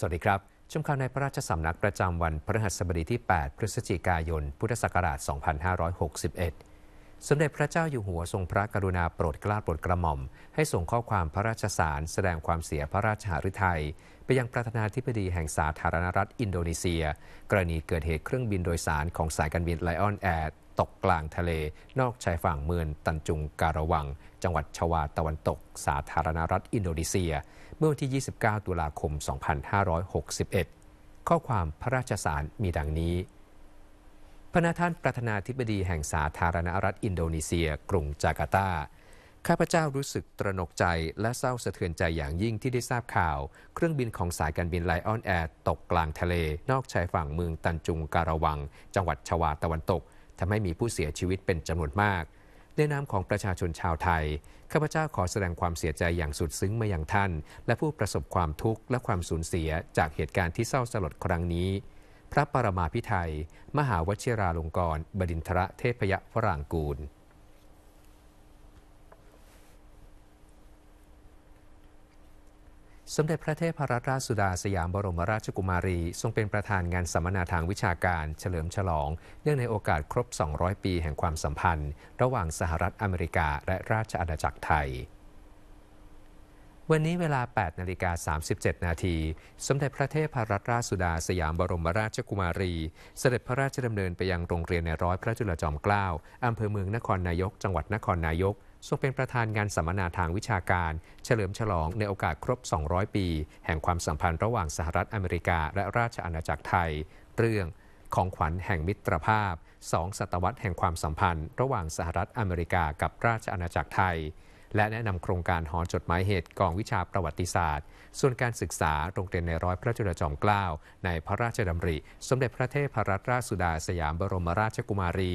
สวัสดีครับ ชมข่าวในพระราชสำนักประจำวันพฤหัสบดีที่ 8 พฤศจิกายน พุทธศักราช 2561 สมเด็จพระเจ้าอยู่หัวทรงพระกรุณาโปรดเกล้าโปรดกระหม่อม ให้ส่งข้อความพระราชสาร แสดงความเสียพระราชหฤทัย ไปยังประธานาธิบดีแห่งสาธารณรัฐอินโดนีเซีย กรณีเกิดเหตุเครื่องบินโดยสารของสายการบินไลออนแอร์ตกกลางทะเล นอกชายฝั่งเมืองตันจุง การะวัง จังหวัดชวา ตะวันตก สาธารณรัฐอินโดนีเซียเมื่อวันที่ 29 ตุลาคม 2561 ข้อความพระราชสารมีดังนี้พระนาท่านประธานาธิบดีแห่งสาธารณรัฐอินโดนีเซีย กรุงจาการ์ตาข้าพเจ้ารู้สึกตระหนกใจและเศร้าสะเทือนใจอย่างยิ่งที่ได้ทราบข่าว เครื่องบินของสายการบินไลออนแอร์ตกกลางทะเล นอกชายฝั่งเมืองตันจุงการวัง จังหวัดชวาตะวันตกทำให้มีผู้เสียชีวิตเป็นจำนวนมาก ในนามของประชาชนชาวไทยข้าพเจ้าขอแสดงความเสียใจอย่างสุดซึ้งมาอย่างท่าน และผู้ประสบความทุกข์และความสูญเสียจากเหตุการณ์ที่เศร้าสลดครั้งนี้ พระปรมาพิไทยมหาวชิราลงกร บดินทระเทพยวรางกูลสมเด็จพระเทพรัตนราชสุดาสยามบรมราชกุมารี ทรงเป็นประธานงานสัมมนาทางวิชาการ เฉลิมฉลองเนื่องในโอกาสครบ 200 ปีแห่งความสัมพันธ์ ระหว่างสหรัฐอเมริกาและราชอาณาจักรไทย วันนี้เวลา 8 นาฬิกา 37 นาที สมเด็จพระเทพรัตนราชสุดาสยามบรมราชกุมารี เสด็จพระราชดำเนินไปยังโรงเรียนในร้อยพระจุลจอมเกล้าอำเภอเมืองนครนายก จังหวัดนครนายกทรงเป็นประธานงานสัมมนาทางวิชาการ เฉลิมฉลองในโอกาสครบ 200 ปี แห่งความสัมพันธ์ระหว่างสหรัฐอเมริกาและราชอาณาจักรไทย เรื่องของขวัญแห่งมิตรภาพสองศตวรรษแห่งความสัมพันธ์ระหว่างสหรัฐอเมริกากับราชอาณาจักรไทย และแนะนำโครงการหอจดหมายเหตุกองวิชาประวัติศาสตร์ส่วนการศึกษาโรงเรียนในร้อยพระจุลจอมเกล้าในพระราชดำริ สมเด็จพระเทพรัตนราชสุดาสยามบรมราชกุมารี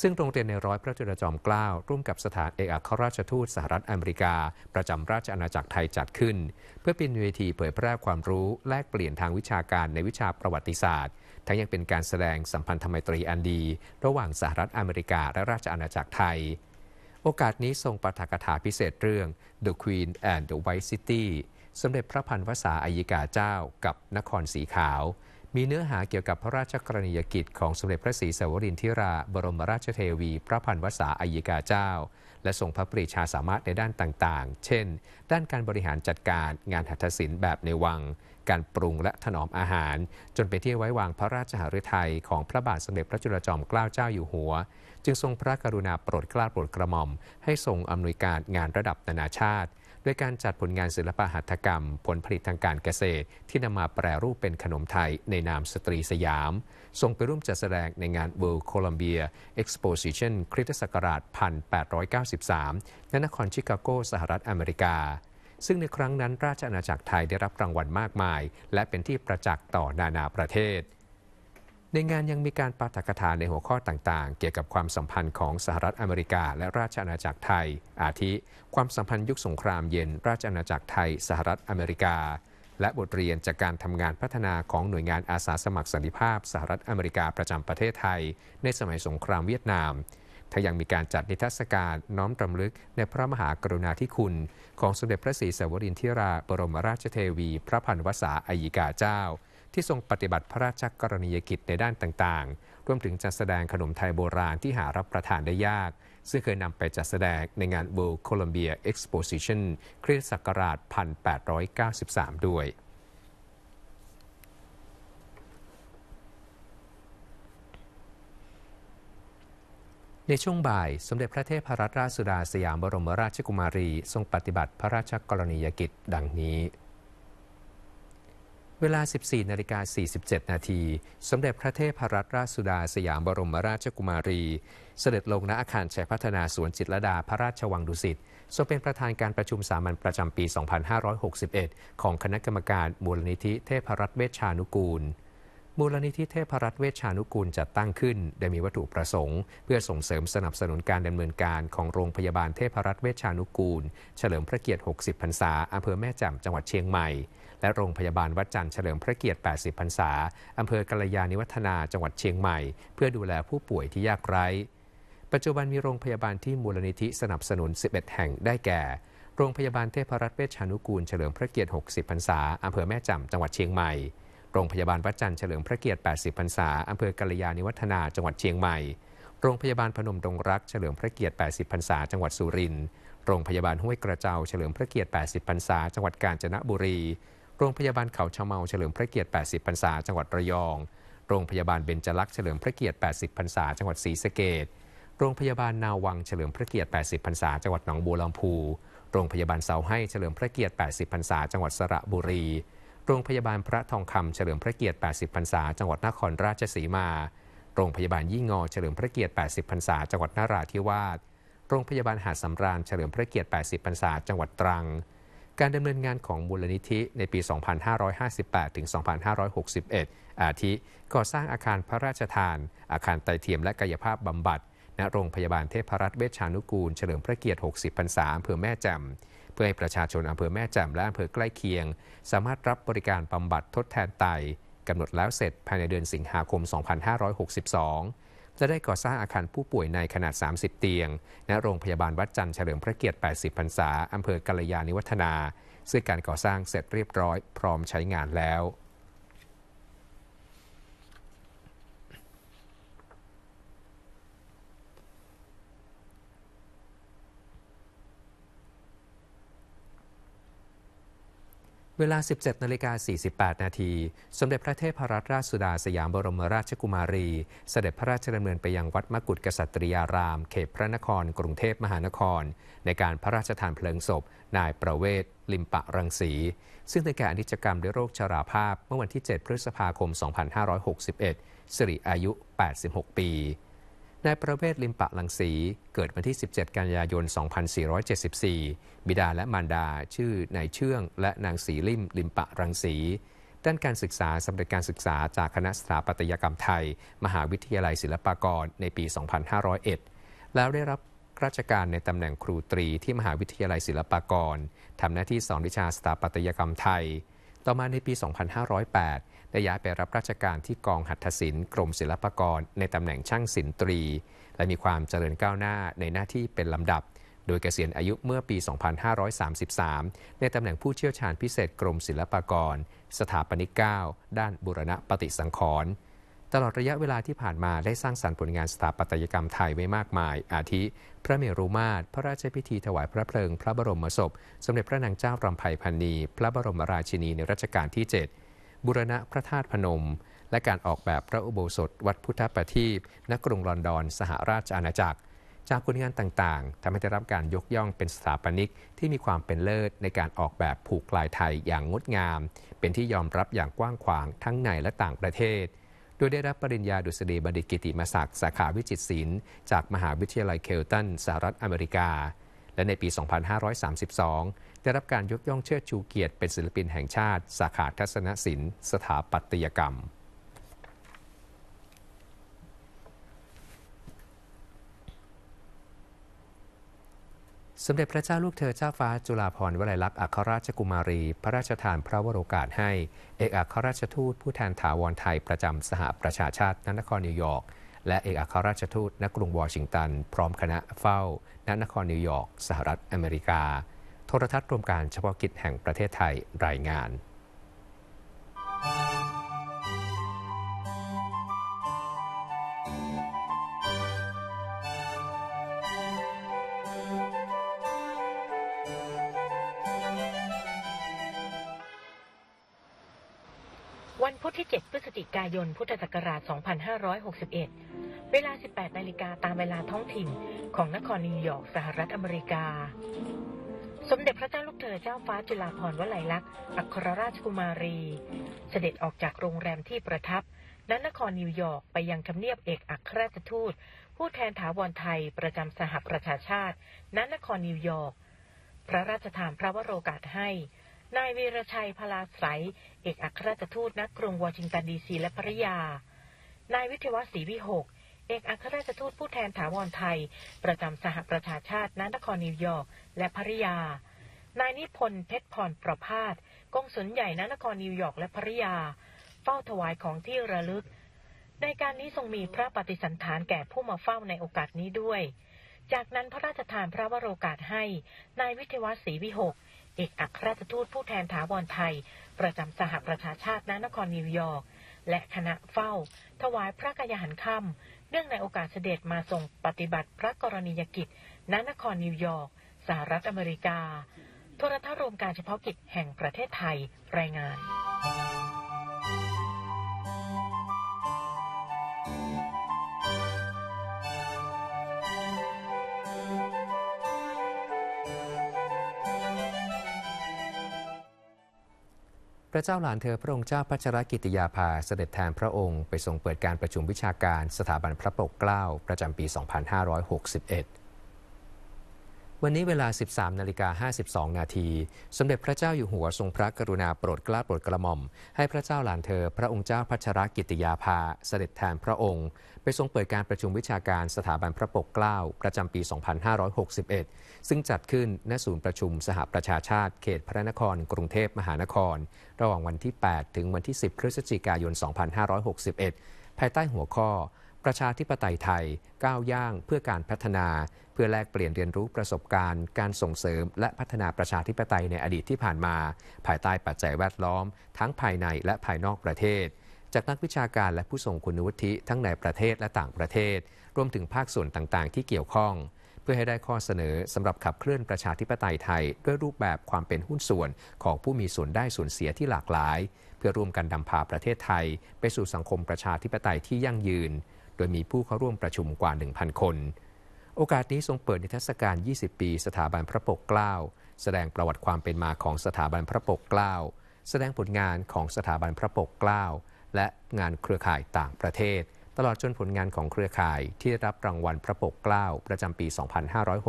ซึ่งโรงเรียนในร้อยพระจุลจอมเกล้าร่วมกับสถานเอกอัครราชทูตสหรัฐอเมริกา ประจำราชอาณาจักรไทยจัดขึ้น เพื่อเป็นเวทีเผยแพร่ความรู้แลกเปลี่ยนทางวิชาการในวิชาประวัติศาสตร์ ทั้งยังเป็นการแสดงสัมพันธไมตรีอันดี ระหว่างสหรัฐอเมริกาและราชอาณาจักรไทย โอกาสนี้ทรงปรทักถาพิเศษเรื่อง The Queen and the White City สมเด็จพระพันวษาอายิกาเจ้ากับนครสีขาวมีเนื้อหาเกี่ยวกับพระราชกรณียกิจของสมเด็จพระศรีสวรินทิราบรมราชเทวีพระพันวษาอัยกาเจ้า และทรงพระปรีชาสามารถในด้านต่างๆ เช่น ด้านการบริหารจัดการ งานหัตถศิลป์แบบในวัง การปรุงและถนอมอาหาร จนเป็นที่ไว้วางพระราชหฤทัยของพระบาทสมเด็จพระจุลจอมเกล้าเจ้าอยู่หัว จึงทรงพระกรุณาโปรดเกล้าโปรดกระหม่อม ให้ทรงอำนวยการงานระดับนานาชาติโดยการจัดผลงานศิลปะหัตถกรรม ผลผลิตทางการเกษตร ที่นำมาแปรรูปเป็นขนมไทยในนามสตรีสยาม ส่งไปร่วมจัดแสดงในงาน World Columbia Exposition คริสตศักราช1893ณนครชิคาโกสหรัฐอเมริกา ซึ่งในครั้งนั้นราชอาณาจักรไทยได้รับรางวัลมากมาย และเป็นที่ประจักษ์ต่อนานาประเทศในงานยังมีการปาฐกถาในหัวข้อต่างๆ เกี่ยวกับความสัมพันธ์ของสหรัฐอเมริกาและราชอาณาจักรไทย อาทิ ความสัมพันธ์ยุคสงครามเย็น ราชอาณาจักรไทย สหรัฐอเมริกา และบทเรียนจากการทำงานพัฒนาของหน่วยงานอาสาสมัครสันติภาพสหรัฐอเมริกาประจำประเทศไทยในสมัยสงครามเวียดนาม ถ้ายังมีการจัดนิทรรศการน้อมรำลึกในพระมหากรุณาธิคุณของสมเด็จพระศรีสวรินทิราบรมราชเทวี พระพันวษาอายิกาเจ้าที่ทรงปฏิบัติพระราชกรณียกิจในด้านต่าง ๆ รวมถึงจัดแสดงขนมไทยโบราณที่หารับประทานได้ยาก ซึ่งเคยนำไปจัดแสดงในงาน World Columbia Exposition คริสต์ศักราช 1893 ด้วย ในช่วงบ่าย สมเด็จพระเทพรัตนราชสุดาสยามบรมราชกุมารี ทรงปฏิบัติพระราชกรณียกิจดังนี้เวลา 14 นาฬิกา 47 นาที สมเด็จพระเทพรัตนราชสุดาสยามบรมราชกุมารี เสด็จลงณอาคารชพัฒนาสวนจิตรดาพระราชวังดุสิตทรงเป็นประธานการประชุมสามัญประจำปี 2561 ของคณะกรรมการมูลนิธิเทพรัตนเวชานุกูลมูลนิธิเทพรัตน์เวชานุกูลจัดตั้งขึ้นโดยมีวัตถุประสงค์เพื่อส่งเสริมสนับสนุนการดำเนินการของโรงพยาบาลเทพรัตน์เวชานุกูลเฉลิมพระเกียรติ 60 พรรษา อำเภอแม่แจ่มจังหวัดเชียงใหม่ และโรงพยาบาลวัดจันทร์เฉลิมพระเกียรติ 80 พรรษา อำเภอกัลยาณิวัฒนา จังหวัดเชียงใหม่ เพื่อดูแลผู้ป่วยที่ยากไร้ ปัจจุบันมีโรงพยาบาลที่มูลนิธิสนับสนุน 11 แห่ง ได้แก่ โรงพยาบาลเทพรัตน์เวชานุกูลเฉลิมพระเกียรติ 60 พรรษา อำเภอแม่จ่มจังหวัดเชียงใหม่โรงพยาบาลวัดจันทร์เฉลิมพระเกียรติ 80 พรรษาอำเภอกัลยาณิวัฒนาจังหวัดเชียงใหม่ โรงพยาบาลพนมดงรักเฉลิมพระเกียรติ 80 พรรษาจังหวัดสุรินทร์ โรงพยาบาลห้วยกระเจ้าเฉลิมพระเกียรติ 80 พรรษาจังหวัดกาญจนบุรี โรงพยาบาลเขาชะเมาเฉลิมพระเกียรติ 80 พรรษาจังหวัดระยอง โรงพยาบาลเบญจลักษ์เฉลิมพระเกียรติ 80 พรรษาจังหวัดศรีสะเกดโรงพยาบาลนาวังเฉลิมพระเกียรติ 80 พรรษาจังหวัดหนองบัวลำพูโรงพยาบาลเสาให้เฉลิมพระเกียรติ 80 พรรษาจังหวัดสระบุรีโรงพยาบาลพระทองคำเฉลิมพระเกียรติ 80 พรรษา จังหวัดนครราชสีมา โรงพยาบาลยี่งอเฉลิมพระเกียรติ 80 พรรษา จังหวัดนาราธิวาส โรงพยาบาลหาดสำราญเฉลิมพระเกียรติ 80 พรรษา จังหวัดตรัง การดำเนินงานของมูลนิธิในปี 2558 ถึง 2561 อาทิ ก่อสร้างอาคารพระราชทาน อาคารไตเทียมและกายภาพบำบัด ณ โรงพยาบาลเทพรัตน์เวชานุกูลเฉลิมพระเกียรติ 60 พรรษาอำเภอแม่แจ่มเพื่อให้ประชาชนอำเภอแม่แจ่มและอำเภอใกล้เคียง สามารถรับบริการบำบัดทดแทนไตกำหนดแล้วเสร็จภายในเดือนสิงหาคม 2562 จะได้ก่อสร้างอาคารผู้ป่วยในขนาด 30 เตียงณโรงพยาบาลวัดจันทร์เฉลิมพระเกียรติ 80 พรรษา อำเภอกัลยาณิวัฒนา ซึ่งการก่อสร้างเสร็จเรียบร้อยพร้อมใช้งานแล้วเวลา 17นาฬิกา48 นาที สมเด็จพระเทพรัตนราชสุดาสยามบรมราชกุมารีสเสด็จพระราชดำเนินไปยังวัดมกุฏกษัตริยาราม เขตพระนคร กรุงเทพมหานคร ในการพระราชทานเพลิงศพ นายประเวศลิมปะรังสี ซึ่งในแก่อนิจกรรมด้วยโรคชราภาพ เมื่อวันที่ 7 พฤษภาคม 2561 สิริอายุ 86 ปีนายประเวศลิมปะลังสีเกิดวันที่ 17 กันยายน 2474 บิดาและมารดาชื่อนายเชื่องและนางสีลิมลิมปะรังสีด้านการศึกษาสำเร็จการศึกษาจากคณะสถาปัตยกรรมไทย มหาวิทยาลัยศิลปากรในปี 2501 แล้วได้รับราชการในตำแหน่งครูตรีที่มหาวิทยาลัยศิลปากรทำหน้าที่สอนวิชาสถาปัตยกรรมไทย ต่อมาในปี 2508ได้ย้ายไปรับราชการที่กองหัตถศิลป์กรมศิลปากร ในตำแหน่งช่างศิลป์ตรี และมีความเจริญก้าวหน้าในหน้าที่เป็นลำดับ โดยเกษียณอายุเมื่อปี 2533 ในตำแหน่งผู้เชี่ยวชาญพิเศษกรมศิลปากร สถาปนิก9ด้านบุรณะปฏิสังขรณ์ตลอดระยะเวลาที่ผ่านมาได้สร้างสรรค์ผลงานสถาปัตยกรรมไทยไว้มากมาย อาทิ พระเมรุมาตรพระราชพิธีถวายพระเพลิงพระบรมศพสมเด็จพระนางเจ้ารำไพพรรณีพระบรมราชินีในรัชกาลที่ 7บุรณะพระธาตุพนม และการออกแบบพระอุโบสถวัดพุทธประทีปณกรุงลอนดอนสหราชอาณาจักร จากผลงานต่างๆทำให้ได้รับการยกย่องเป็นสถาปนิก ที่มีความเป็นเลิศในการออกแบบผูกลายไทยอย่างงดงาม เป็นที่ยอมรับอย่างกว้างขวางทั้งในและต่างประเทศ โดยได้รับปริญญาดุษฎีบัณฑิตกิติมศักดิ์สาขาวิจิตรศิลป์จากมหาวิทยาลัยเคลตันสหรัฐอเมริกา และในปี 2532ได้รับการยกย่องเชิดชูเกียรติเป็นศิลปินแห่งชาติ สาขาทัศนศิลป์สถาปัตยกรรม สมเด็จพระเจ้าลูกเธอเจ้าฟ้าจุฬาภรณ์วลัยลักษณ์อัครราชกุมารี พระราชทานพระวโรกาสให้ เอกอัครราชทูต ผู้แทนถาวรไทยประจำสหประชาชาตินนครนิวยอร์กและเอกอัครราชทูตณกรุงวอชิงตันพร้อมคณะเฝ้าณนครนิวยอร์กสหรัฐอเมริกาโทรทัศน์รวมการเฉพาะกิจแห่งประเทศไทยรายงาน วันพุธที่ 7พฤศจิกายนพุทธศักราช 2561 เวลา 18นาฬิกาตามเวลาท้องถิ่นของนครนิวยอร์กสหรัฐอเมริกาสมเด็จพระเจ้าลูกเธอเจ้าฟ้าจุฬาภรณ์วลัยลักษณ์ อัครราชกุมารี เสด็จออกจากโรงแรมที่ประทับณนนครนิวยอร์กไปยังทำเนียบเอกอัครราชทูตผู้แทนถาวรไทยประจำสหประชาชาติณนครนิวยอร์ก พระราชทานพระวโรกาสให้ นายวีรชัย พลาสายเอกอัครราชทูตณกรุงวอชิงตัน ดีซีและภรยา นายวิทยวศรีวิหกเอกอัครราชทูตผู้แทนถาวรไทย ประจำสหประชาชาติณนครนิวยอร์กและภริยา นายนิพนธ์เพชรพรประพาสกงสุลใหญ่ณนครนิวยอร์กและภริยา เฝ้าถวายของที่ระลึก ในการนี้ทรงมีพระปฏิสันฐานแก่ผู้มาเฝ้าในโอกาสนี้ด้วย จากนั้นพระราชทานพระวโรกาสให้นายวิทยวัศรีวิหกเอกอัครราชทูตผู้แทนถาวรไทย ประจำสหประชาชาติณนครนิวยอร์กและคณะเฝ้า ถวายพระกยาหันค่ำเนื่องในโอกาสเสด็จมาทรงปฏิบัติพระกรณียกิจณนครนิวยอร์กสหรัฐอเมริกา โทรทัศน์รวมการเฉพาะกิจแห่งประเทศไทยรายงานระเจ้าหลานเธอพระองค์เจ้าพัชรกิติยาภาเสด็จแทนพระองค์ไปทรงเปิดการประชุมวิชาการสถาบันพระปกเกล้าประจำปี 2561วันนี้เวลา 13 นาฬิกา 52 นาที สมเด็จพระเจ้าอยู่หัวทรงพระกรุณาโปรดเกล้าโปรดกระหม่อม ให้พระเจ้าหลานเธอพระองค์เจ้าพัชรกิติยาภา เสด็จแทนพระองค์ ไปทรงเปิดการประชุมวิชาการสถาบันพระปกเกล้าประจำปี 2561 ซึ่งจัดขึ้นณศูนย์ประชุมสหประชาชาติเขตพระนครกรุงเทพมหานคร ระหว่างวันที่ 8 ถึงวันที่ 10 พฤศจิกายน 2561 ภายใต้หัวข้อประชาธิปไตยไทยก้าวย่างเพื่อการพัฒนา เพื่อแลกเปลี่ยนเรียนรู้ประสบการณ์การส่งเสริมและพัฒนาประชาธิปไตยในอดีตที่ผ่านมา ภายใต้ปัจจัยแวดล้อม ทั้งภายในและภายนอกประเทศ จากนักวิชาการและผู้ทรงคุณวุฒิทั้งในประเทศและต่างประเทศ รวมถึงภาคส่วนต่างๆ ที่เกี่ยวข้อง เพื่อให้ได้ข้อเสนอสำหรับขับเคลื่อนประชาธิปไตยไทยด้วยรูปแบบความเป็นหุ้นส่วนของผู้มีส่วนได้ส่วนเสียที่หลากหลาย เพื่อร่วมกันนำพาประเทศไทย ไปสู่สังคมประชาธิปไตยที่ยั่งยืนโดยมีผู้เข้าร่วมประชุมกว่า 1,000 คน โอกาสนี้ทรงเปิดนิทรรศการ20 ปี สถาบันพระปกเกล้า แสดงประวัติความเป็นมาของสถาบันพระปกเกล้า แสดงผลงานของสถาบันพระปกเกล้า และงานเครือข่ายต่างประเทศ ตลอดจนผลงานของเครือข่ายที่ได้รับรางวัลพระปกเกล้าประจำปี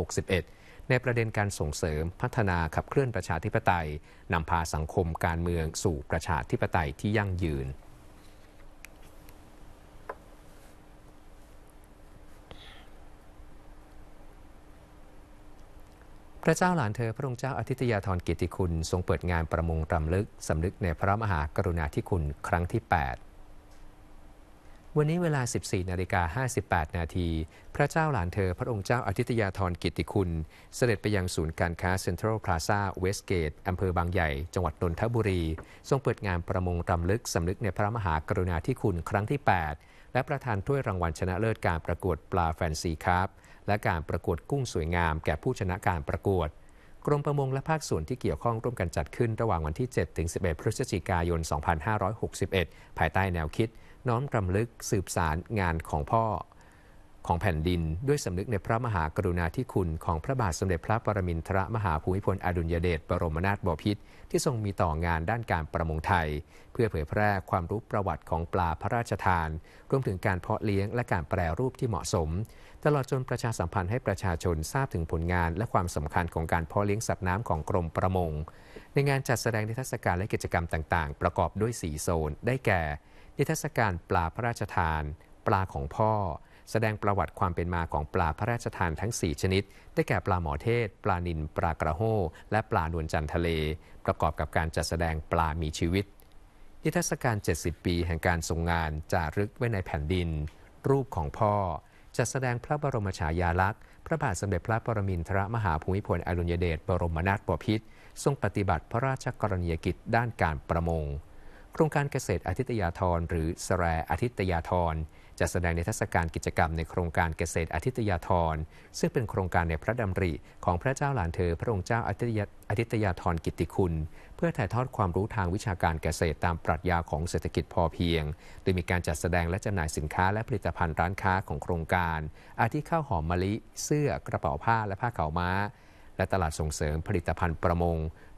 2561 ในประเด็นการส่งเสริมพัฒนาขับเคลื่อนประชาธิปไตยนำพาสังคมการเมืองสู่ประชาธิปไตยที่ยั่งยืนพระเจ้าหลานเธอพระองค์เจ้าอาทิตยาธรกิติคุณ ทรงเปิดงานประมงรำลึกสำลึกในพระมหากรุณาธิคุณ ครั้งที่ 8 วันนี้เวลา 14 นาฬิกา 58 นาที พระเจ้าหลานเธอพระองค์เจ้าอาทิตยาธรกิติคุณ เสด็จไปยังศูนย์การค้าเซ็นทรัลพลาซาเวสเกตอำเภอบางใหญ่จังหวัดนนทบุรี ทรงเปิดงานประมงรำลึกสำลึกในพระมหากรุณาธิคุณครั้งที่ 8 และประธานถ้วยรางวัลชนะเลิศการประกวดปลาแฟนซีครับและการประกวดกุ้งสวยงามแก่ผู้ชนะการประกวด กรมประมงและภาคส่วนที่เกี่ยวข้องร่วมกันจัดขึ้นระหว่างวันที่ 7 ถึง 11 พฤศจิกายน 2561 ภายใต้แนวคิด น้อมรำลึกสืบสารงานของพ่อของแผ่นดินด้วยสำนึกในพระมหากรุณาธิคุณของพระบาทสมเด็จพระปรมินทรมหาภูมิพลอดุลยเดชบรมนาถบพิตรที่ทรงมีต่องานด้านการประมงไทย เพื่อเผยแพร่ความรู้ประวัติของปลาพระราชทานรวมถึงการเพาะเลี้ยงและการแปรรูปที่เหมาะสม ตลอดจนประชาสัมพันธ์ให้ประชาชนทราบถึงผลงานและความสำคัญของการเพาะเลี้ยงสัตว์น้ำของกรมประมงในงานจัดแสดงนิทรรศการและกิจกรรมต่าง ๆ ประกอบด้วย 4 โซน ได้แก่นิทรรศการปลาพระราชทาน ปลาของพ่อแสดงประวัติความเป็นมาของปลาพระราชทานทั้ง 4 ชนิด ได้แก่ปลาหมอเทศ ปลานิลปลากระโหและปลานวลจันทะเล ประกอบกับการจัดแสดงปลามีชีวิต นิทรรศการ 70 ปีแห่งการทรงงาน จารึกไว้ในแผ่นดิน รูปของพ่อจัดแสดงพระบรมฉายาลักษณ์พระบาทสมเด็จพระปรมินทรมหาภูมิพลอดุลยเดช บรมนาถบพิตร ทรงปฏิบัติพระราชกรณียกิจด้านการประมง โครงการเกษตรอาทิตยาธรหรือสแรอาทิตยาธรจะแสดงในทัศการกิจกรรมในโครงการเกษตรอาทิตยาธร ซึ่งเป็นโครงการในพระดำริของพระเจ้าหลานเธอพระองค์เจ้าอาทิตยอาทิตยาธรกิติคุณ เพื่อถ่ายทอดความรู้ทางวิชาการเกษตรตามปรัชญาของเศรษฐกิจพอเพียง โดยมีการจัดแสดงและจำหน่ายสินค้าและผลิตภัณฑ์ร้านค้าของโครงการ อาทิข้าวหอมมะลิเสื้อกระเป๋าผ้าและผ้าขาวม้า และตลาดส่งเสริมผลิตภัณฑ์ประมง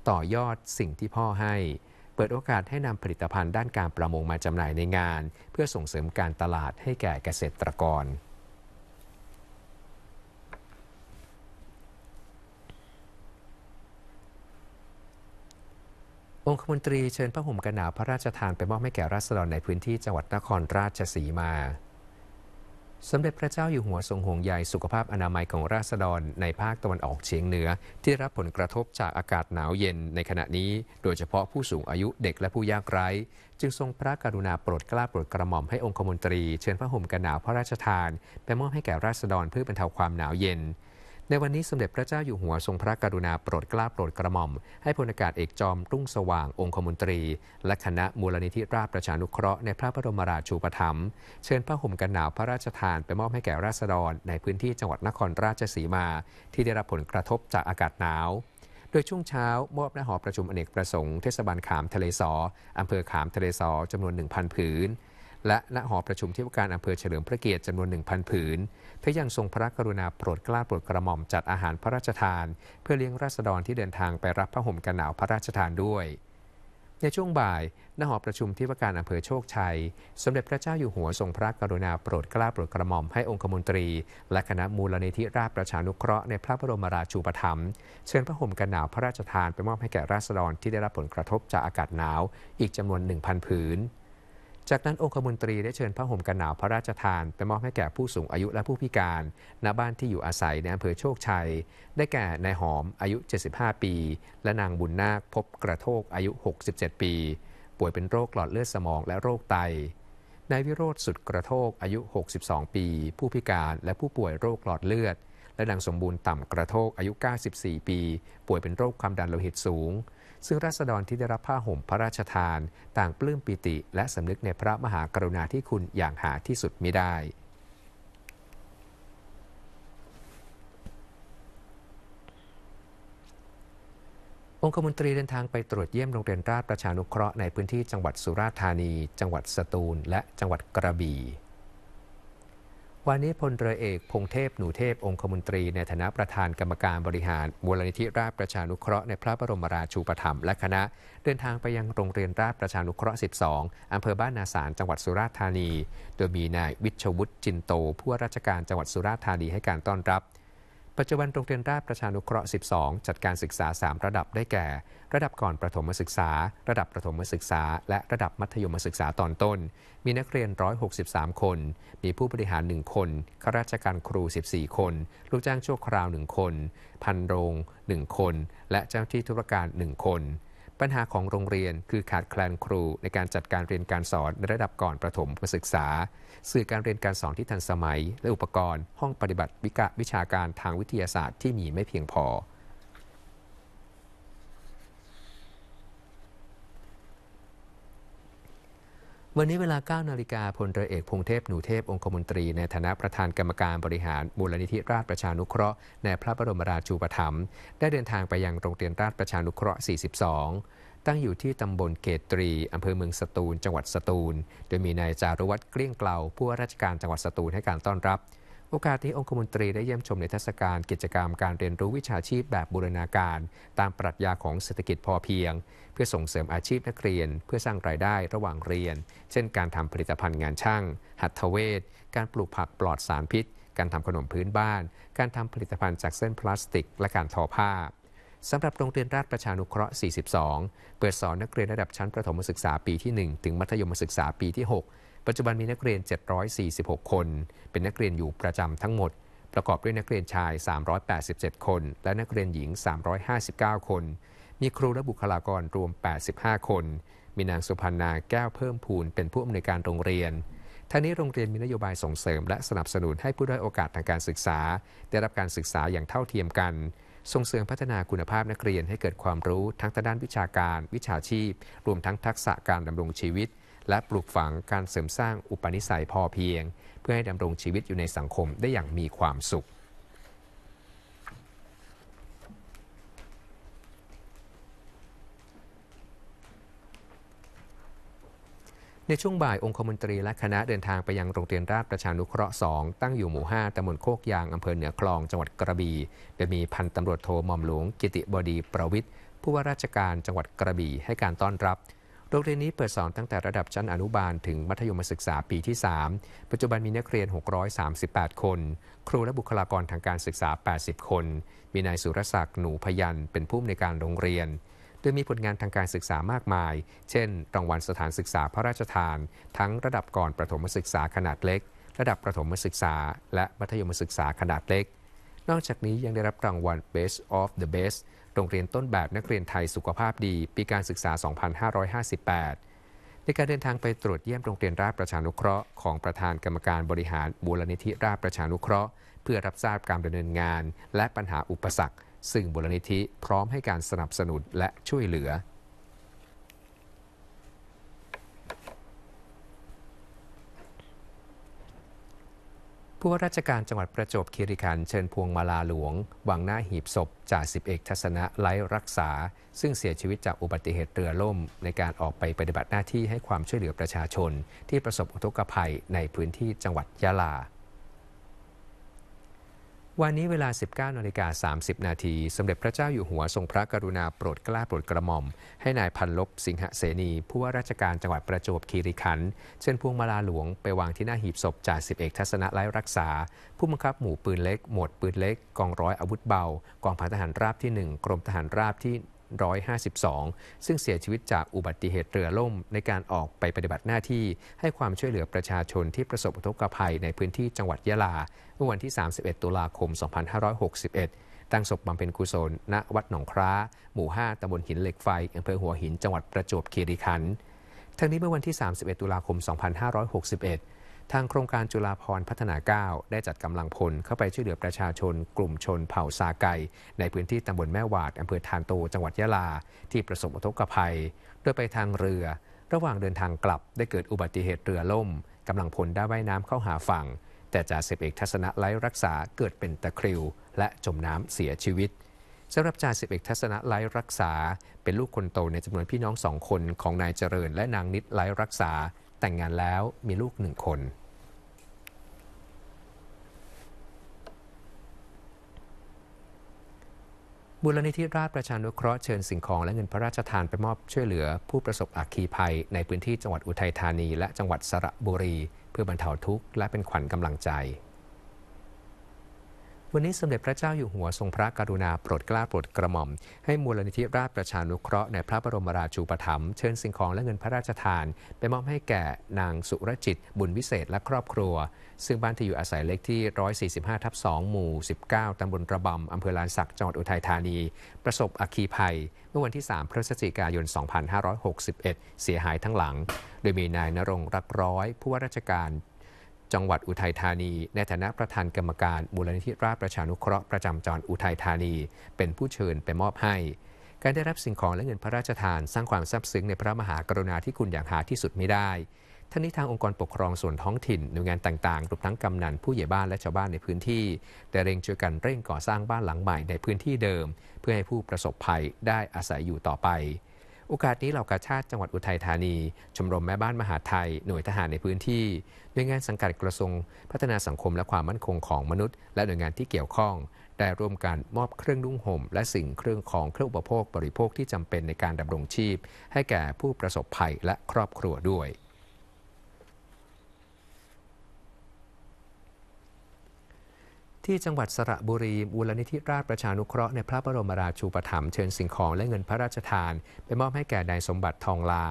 ต่อยอดสิ่งที่พ่อให้เปิดโอกาสให้นำผลิตภัณฑ์ด้านการประมงมาจำหน่ายในงาน เพื่อส่งเสริมการตลาดให้แก่เกษตรกร องคมนตรีเชิญพระห่มกระหนาวพระราชทานไปมอบให้แก่ราษฎรในพื้นที่จังหวัดนครราชสีมาสมเด็จพระเจ้าอยู่หัวทรงห่วงใยสุขภาพอนามัยของราษฎรในภาคตะวันออกเฉียงเหนือที่รับผลกระทบจากอากาศหนาวเย็นในขณะนี้โดยเฉพาะผู้สูงอายุเด็กและผู้ยากไร้ จึงทรงพระกรุณาโปรดกล้าโปรดกระหม่อมให้องคมนตรีเชิญพระห่มกันหนาวพระราชทานไปมอบให้แก่ราษฎรเพื่อบรรเทาความหนาวเย็นในวันนี้สมเด็จพระเจ้าอยู่หัวทรงพระกรุณาโปรดเกล้าโปรดกระหม่อม ให้พลอากาศเอกจอม รุ่งสว่างองคมนตรี และคณะมูลนิธิ ราชประชานุเคราะห์ในพระบรมราชูปถัมภ์เชิญพระห่มกันหนาวพระราชทานไปมอบให้แก่ราษฎรในพื้นที่จังหวัดนครราชสีมา ที่ได้รับผลกระทบจากอากาศหนาว โดยช่วงเช้ามอบหน้าหอประชุมอเนกประสงค์เทศบาลขามทะเลสออำเภอขามทะเลสอจำนวน 1,000 ผืนและณหอประชุมที่ว่าการอำเภอเฉลิมพระเกียรติจำนวน1,000ผืนพระยังทรงพระกรุณาโปรดกล้าโปรดกระหม่อมจัดอาหารพระราชทาน เพื่อเลี้ยงราษฎรที่เดินทางไปรับพระห่มกันหนาวพระราชทานด้วย ในช่วงบ่ายณหอประชุมที่ว่าการอำเภอโชคชัย สมเด็จพระเจ้าอยู่หัวทรงพระกรุณาโปรดกล้าโปรดกระหม่อมให้องคมนตรี และคณะมูลนิธิราชประชานุเคราะห์ในพระบรมราชูปถัมภ์เชิญพระห่มกันหนาวพระราชทานไปมอบให้แก่ราษฎรที่ได้รับผลกระทบจากอากาศหนาว อีกจำนวน 1,000 ผืนจากนั้นองคมนตรีได้เชิญผ้าห่มกันหนาวพระราชทาน ไปมอบให้แก่ผู้สูงอายุและผู้พิการณบ้านที่อยู่อาศัยในอำเภอโชคชัย ได้แก่ นายหอมอายุ 75 ปี และนางบุญนาคพบกระโทกอายุ 67 ปี ป่วยเป็นโรคหลอดเลือดสมองและโรคไตนายวิโรธสุดกระโทกอายุ 62 ปี ผู้พิการและผู้ป่วยโรคหลอดเลือด และนางสมบูรณ์ต่ำกระโทกอายุ 94 ปี ป่วยเป็นโรคความดันโลหิตสูงซึ่งรัษฎรที่ได้รับผ้าห่มพระราชทาน ต่างปลื้มปิติ และสำนึกในพระมหากรุณาธิคุณอย่างหาที่สุดมิได้ องคมนตรีเดินทางไปตรวจเยี่ยมโรงเรียนราชประชานุเคราะห์ในพื้นที่จังหวัดสุราษฎร์ธานี จังหวัดสตูล และจังหวัดกระบี่วันนี้พลเรือเอกพงเทพหนูเทพ องคมนตรีในฐานะประธานกรรมการบริหารมูลนิธิราชประชานุเคราะห์ในพระบรมราชูปถัมภ์และคณะ เดินทางไปยังโรงเรียนราชประชานุเคราะห์ 12อำเภอบ้านนาสารจังหวัดสุราษฎร์ธานี โดยมีนายวิชวุฒิจินโตผู้ว่าราชการจังหวัดสุราษฎร์ธานีให้การต้อนรับปัจจุบันโรงเรียนราชประชานุเคราะห์12 จัดการศึกษา 3 ระดับได้แก่ ระดับก่อนประถมศึกษา ระดับประถมศึกษา และระดับมัธยมศึกษาตอนต้น มีนักเรียน 163 คน มีผู้บริหาร 1 คน ข้าราชการครู 14 คน ลูกจ้างชั่วคราว 1 คน พันโรง 1 คน และเจ้าที่ธุรการ 1 คนปัญหาของโรงเรียนคือขาดแคลนครูในการจัดการเรียนการสอนในระดับก่อนประถมศึกษา สื่อการเรียนการสอนที่ทันสมัยและอุปกรณ์ห้องปฏิบัติวิชาการทางวิทยาศาสตร์ที่มีไม่เพียงพอวันนี้เวลา9นาฬิกาพลเรือเอก พงเทพ หนูเทพองคมนตรี ในฐานะประธานกรรมการบริหาร มูลนิธิราชประชานุเคราะห์ในพระบรมราชูปถัมภ์ได้เดินทางไปยังโรงเรียนราชประชานุเคราะห์ 42 ตั้งอยู่ที่ตำบลเกตรี อำเภอเมืองสตูลจังหวัดสตูล โดยมีนายจารุวัฒน์เกลี้ยงเกลาผู้ว่าราชการจังหวัดสตูลให้การต้อนรับโอกาสที่องคมนตรี ได้เยี่ยมชมในเทศกาลกิจกรรม การเรียนรู้วิชาชีพแบบบูรณาการ ตามปรัชญาของเศรษฐกิจพอเพียง เพื่อส่งเสริมอาชีพนักเรียน เพื่อสร้างรายได้ระหว่างเรียน เช่นการทำผลิตภัณฑ์งานช่าง หัตถเวชการปลูกผักปลอดสารพิษ การทำขนมพื้นบ้าน การทำผลิตภัณฑ์จากเส้นพลาสติก และการทอผ้าสำหรับโรงเรียนราชประชานุเคราะห์ 42 เปิดสอนนักเรียนระดับชั้นประถมศึกษาปีที่ 1 ถึงมัธยมศึกษาปีที่ 6ปัจจุบันมีนักเรียน 746 คน เป็นนักเรียนอยู่ประจำทั้งหมด ประกอบด้วยนักเรียนชาย 387 คน และนักเรียนหญิง 359 คน มีครูและบุคลากรรวม 85 คน มีนางสุพรรณาแก้วเพิ่มพูนเป็นผู้อำนวยการโรงเรียนทั้งนี้โรงเรียนมีนโยบายส่งเสริมและสนับสนุนให้ผู้ด้อยโอกาสทางการศึกษา ได้รับการศึกษาอย่างเท่าเทียมกัน ส่งเสริมพัฒนาคุณภาพนักเรียนให้เกิดความรู้ทั้งด้านวิชาการ วิชาชีพ รวมทั้งทักษะการดำรงชีวิตและปลูกฝังการเสริมสร้างอุปนิสัยพอเพียง เพื่อให้ดำรงชีวิตอยู่ในสังคมได้อย่างมีความสุข ในช่วงบ่ายองคมนตรีและคณะเดินทางไปยังโรงเรียนราชประชานุเคราะห์2ตั้งอยู่หมู่ 5ตำบลโคกยางอำเภอเหนือคลองจังหวัดกระบี่โดยมีพันตำรวจโทมอมหลวงกิติบดีประวิทย์ผู้ว่าราชการจังหวัดกระบี่ให้การต้อนรับโรงเรียนนี้เปิดสอนตั้งแต่ระดับชั้นอนุบาลถึงมัธยมศึกษาปีที่ 3 ปัจจุบันมีนักเรียน 638 คน ครูและบุคลากรทางการศึกษา 80 คน มีนายสุรศักดิ์หนูพยันเป็นผู้อำนวยการโรงเรียน โดยมีผลงานทางการศึกษามากมาย เช่นรางวัลสถานศึกษาพระราชทาน ทั้งระดับก่อนประถมศึกษาขนาดเล็ก ระดับประถมศึกษา และมัธยมศึกษาขนาดเล็ก นอกจากนี้ยังได้รับรางวัล Best of the Best รงเรียนต้นแบบนักเรียนไทยสุขภาพดี ปีการศึกษา 2558 ในการเดินทางไปตรวจเยี่ยมโรงเรียนราชประชานุเคราะห์ของประธานกรรมการบริหารบูรนิธิราชประชานุเคราะห์ เพื่อรับทราบการดำเนินงานและปัญหาอุปสรรค ซึ่งบูรนิธิพร้อมให้การสนับสนุนและช่วยเหลือผู้ว่าราชการจังหวัดประจวบคีรีขันธ์เชิญพวงมาลาหลวงวางหน้าหีบศพจ่าสิบเอกทัศนะไร้รักษา ซึ่งเสียชีวิตจากอุบัติเหตุเรือล่มในการออกไปปฏิบัติหน้าที่ให้ความช่วยเหลือประชาชนที่ประสบอุทกภัยในพื้นที่จังหวัดยะลาวันนี้เวลา 19นาฬิกา 30 นาที สมเด็จพระเจ้าอยู่หัวทรงพระกรุณาโปรดเกล้าโปรดกระหม่อม ให้นายพันลบสิงหเสนีผู้ว่าราชการจังหวัดประจวบคีรีขันธ์เชิญพวงมาลาหลวงไปวางที่หน้าหีบศพจ่าสิบเอกทัศนะไร้รักษา ผู้บังคับหมู่ปืนเล็กหมวดปืนเล็กกองร้อยอาวุธเบากองพันทหารราบที่ 1 กรมทหารราบที่1 5 5 2 ซึ่งเสียชีวิตจากอุบัติเหตุเรือล่มในการออกไปปฏิบัติหน้าที่ ให้ความช่วยเหลือประชาชนที่ประสบอุทกภัยในพื้นที่จังหวัดยะลา เมื่อวันที่ 31ตุลาคม 2561 ตั้งศพบำเพ็ญกุศล ณ วัดหนองคร้าหมู่5ตำบลหินเหล็กไฟอำเภอหัวหินจังหวัดประจวบคีรีขันธ์ทั้งนี้เมื่อวันที่ 31ตุลาคม2561ทางโครงการจุฬาพรพัฒนา 9 ได้จัดกำลังพล เข้าไปช่วยเหลือประชาชนกลุ่มชนเผ่าซาไกในพื้นที่ตำบลแม่วาด อำเภอทานโตจังหวัดยะลาที่ประสบอุทกภัยโดยไปทางเรือ ระหว่างเดินทางกลับได้เกิดอุบัติเหตุเรือล่ม กำลังพลได้ว่ายน้ำเข้าหาฝั่งแต่จ่าสิบเอกทัศนะไล้รักษาเกิดเป็นตะคริวและจมน้ำเสียชีวิตสำหรับจ่าสิบเอกทัศนะไล้รักษาเป็นลูกคนโตในจำนวนพี่น้องสองคนของนายเจริญ และนางนิดไล้รักษาแต่งงานแล้วมีลูกหนึ่งคน บุรณิธิราชประชานุเคราะห์เชิญสิ่งของและเงินพระราชทานไปมอบช่วยเหลือผู้ประสบอัคคีภัยในพื้นที่จังหวัดอุทัยธานีและจังหวัดสระบุรี เพื่อบรรเทาทุกข์ และเป็นขวัญกำลังใจวันนี้สมเด็จพระเจ้าอยู่หัวทรงพระกรุณาโปรดเกล้าโปรดกระหม่อม ให้มูลนิธิราชประชานุเคราะห์ในพระบรมราชูปถัมภ์เชิญสิ่งของและเงินพระราชทาน ไปมอบให้แก่นางสุรจิต บุญวิเศษและครอบครัว ซึ่งบ้านที่อยู่อาศัยเล็กที่ 145 ทับ 2 หมู่ 19 ตำบลระบำ อำเภอลานสัก จังหวัดอุทัยธานี ประสบอัคคีภัย เมื่อวันที่ 3 พฤศจิกายน 2561 เสียหายทั้งหลัง โดยมีนายนรงรักร้อย ผู้ว่าราชการจังหวัดอุทัยธานี ในฐานะประธานกรรมการ มูลนิธิราชประชานุเคราะห์ประจำจังหวัดอุทัยธานี เป็นผู้เชิญไปมอบให้ การได้รับสิ่งของและเงินพระราชทานสร้างความซาบซึ้งในพระมหากรุณาธิคุณอย่างหาที่สุดไม่ได้ ทั้งนี้ทางองค์กรปกครองส่วนท้องถิ่น หน่วยงานต่างๆรวมทั้งกำนันผู้ใหญ่บ้านและชาวบ้านในพื้นที่แต่เร่งช่วยกันเร่งก่อสร้างบ้านหลังใหม่ในพื้นที่เดิม เพื่อให้ผู้ประสบภัยได้อาศัยอยู่ต่อไปโอกาสนี้เหล่ากาชาติจังหวัดอุทัยธานีชมรมแม่บ้านมหาไทย หน่วยทหารในพื้นที่หน่วยงานสังกัดกระทรวงพัฒนาสังคมและความมั่นคงของมนุษย์และหน่วยงานที่เกี่ยวข้องได้ร่วมกันมอบเครื่องนุ่งห่มและสิ่งเครื่องของเครื่องอุปโภคบริโภคที่จำเป็นในการดำรงชีพ ให้แก่ผู้ประสบภัยและครอบครัวด้วยที่จังหวัดสระบุรีมูลนิธิราชประชานุเคราะห์ในพระบรมราชูปถัมภ์เชิญสิ่งของและเงินพระราชทาน ไปมอบให้แก่นายสมบัติทองลา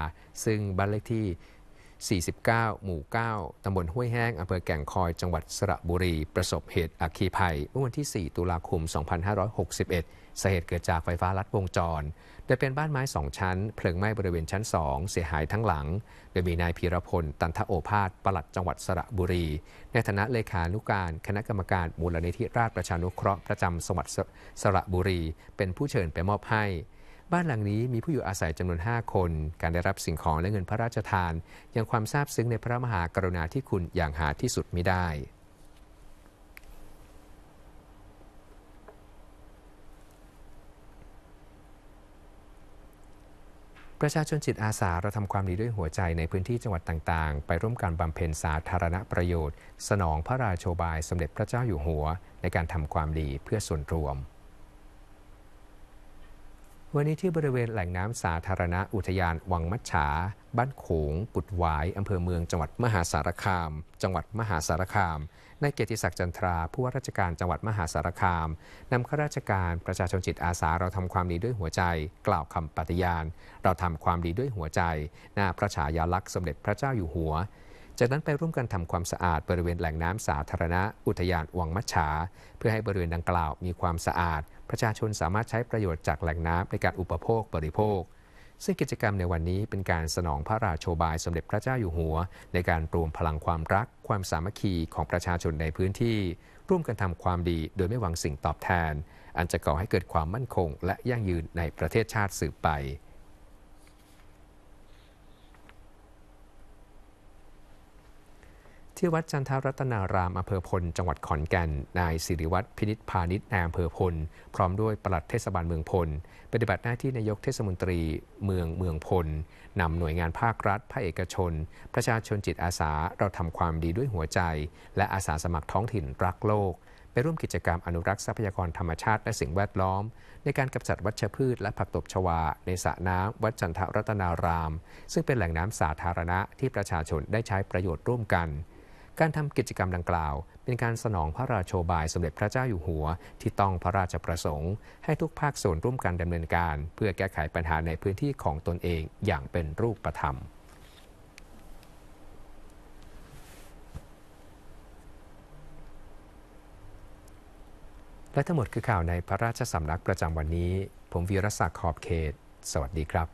ซึ่งบ้านเลขที่ 49 หมู่ 9 ตำบลห้วยแห้งอำเภอแก่งคอยจังหวัดสระบุรี ประสบเหตุอัคคีภัยเมื่อวันที่ 4 ตุลาคม 2561สาเหตุเกิดจากไฟฟ้าลัดวงจร โดยเป็นบ้านไม้สองชั้นเพลิงไหม้บริเวณชั้นสอง เสียหายทั้งหลัง โดยมีนายพีรพล ตันทโอภาสปลัดจังหวัดสระบุรี ในฐานะเลขานุการ คณะกรรมการมูลนิธิราชประชานุเคราะห์ประจำจังหวัดสระบุรี เป็นผู้เชิญไปมอบให้ บ้านหลังนี้มีผู้อยู่อาศัยจำนวน 5 คน การได้รับสิ่งของและเงินพระราชทาน ยังความซาบซึ้งในพระมหากรุณาธิคุณอย่างหาที่สุดมิได้ประชาชนจิตอาสาเราทำความดีด้วยหัวใจในพื้นที่จังหวัดต่างๆ ไปร่วมกันบำเพ็ญสาธารณประโยชน์ สนองพระราโชบายสมเด็จพระเจ้าอยู่หัวในการทำความดีเพื่อส่วนรวม วันนี้ที่บริเวณแหล่งน้ำสาธารณะอุทยานวังมัชชาบ้านโขง ปุดหวายอำเภอเมืองจังหวัดมหาสารคาม จังหวัดมหาสารคามนายเกียรติศักดิ์จันทรา ผู้ว่าราชการจังหวัดมหาสารคามนำข้าราชการประชาชนจิตอาสาเราทำความดีด้วยหัวใจ กล่าวคำปฏิญาณเราทำความดีด้วยหัวใจหน้าพระฉายาลักษณ์สมเด็จพระเจ้าอยู่หัว จากนั้นไปร่วมกันทำความสะอาดบริเวณแหล่งน้ำสาธารณะอุทยานวังมัชชาเพื่อให้บริเวณดังกล่าวมีความสะอาด ประชาชนสามารถใช้ประโยชน์จากแหล่งน้ำในการอุปโภคบริโภคซึ่งกิจกรรมในวันนี้เป็นการสนองพระราโชบายสมเด็จพระเจ้าอยู่หัว ในการรวมพลังความรักความสามัคคีของประชาชนในพื้นที่ ร่วมกันทำความดีโดยไม่หวังสิ่งตอบแทน อันจะก่อให้เกิดความมั่นคง และยั่งยืนในประเทศชาติสืบไป ที่วัดจันทรัตนารามอำเภอพลจังหวัดขอนแก่นนายสิริวัตรพินิษพาณิชย์นายอำเภอพล พร้อมด้วยปลัดเทศบาลเมืองพลปฏิบัติหน้าที่นายกเทศมนตรี เมืองเมืองพลนำหน่วยงานภาครัฐภาคเอกชนประชาชนจิตอาสาเราทำความดีด้วยหัวใจและอาสาสมัครท้องถิ่นรักโลก ไปร่วมกิจกรรมอนุรักษ์ทรัพยากรธรรมชาติและสิ่งแวดล้อม ในการกำจัดวัชพืชและผักตบชวา ในสระน้ำวัดจันทรัตนาราม ซึ่งเป็นแหล่งน้ำสาธารณะที่ประชาชนได้ใช้ประโยชน์ร่วมกันการทำกิจกรรมดังกล่าวเป็นการสนองพระราโชบายสมเด็จพระเจ้าอยู่หัว ที่ต้องพระราชประสงค์ให้ทุกภาคส่วนร่วมกันดำเนินการ เพื่อแก้ไขปัญหาในพื้นที่ของตนเองอย่างเป็นรูปธรรม และทั้งหมดคือข่าวในพระราชสำนักประจำวันนี้ ผมวีรศักดิ์ขอบเขต สวัสดีครับ